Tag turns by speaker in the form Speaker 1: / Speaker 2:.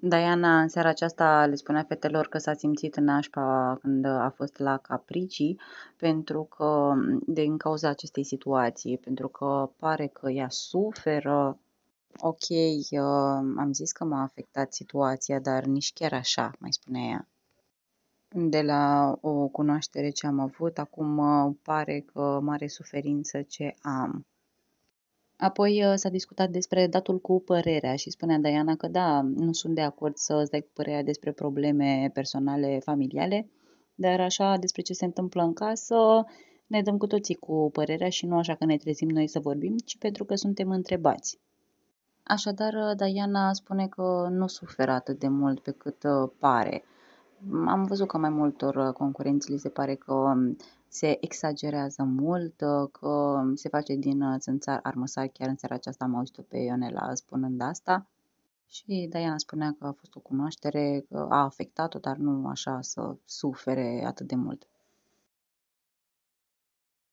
Speaker 1: Diana în seara aceasta le spunea fetelor că s-a simțit în nașpa când a fost la Capricii pentru că, din cauza acestei situații, pentru că pare că ea suferă ok, uh, am zis că m-a afectat situația, dar nici chiar așa, mai spunea ea. De la o cunoaștere ce am avut, acum uh, pare că mare suferință ce am. Apoi uh, s-a discutat despre datul cu părerea și spunea Diana că da, nu sunt de acord să îți dai cu părerea despre probleme personale, familiale, dar așa despre ce se întâmplă în casă, ne dăm cu toții cu părerea și nu așa că ne trezim noi să vorbim, ci pentru că suntem întrebați. Așadar, uh, Diana spune că nu suferă atât de mult pe cât uh, pare. Am văzut că mai multor uh, concurenții li se pare că um, se exagerează mult, uh, că um, se face din țânțar uh, armăsar, chiar în seara aceasta am auzit-o pe Ionela spunând asta. Și Diana spunea că a fost o cunoaștere, că a afectat-o, dar nu așa să sufere atât de mult.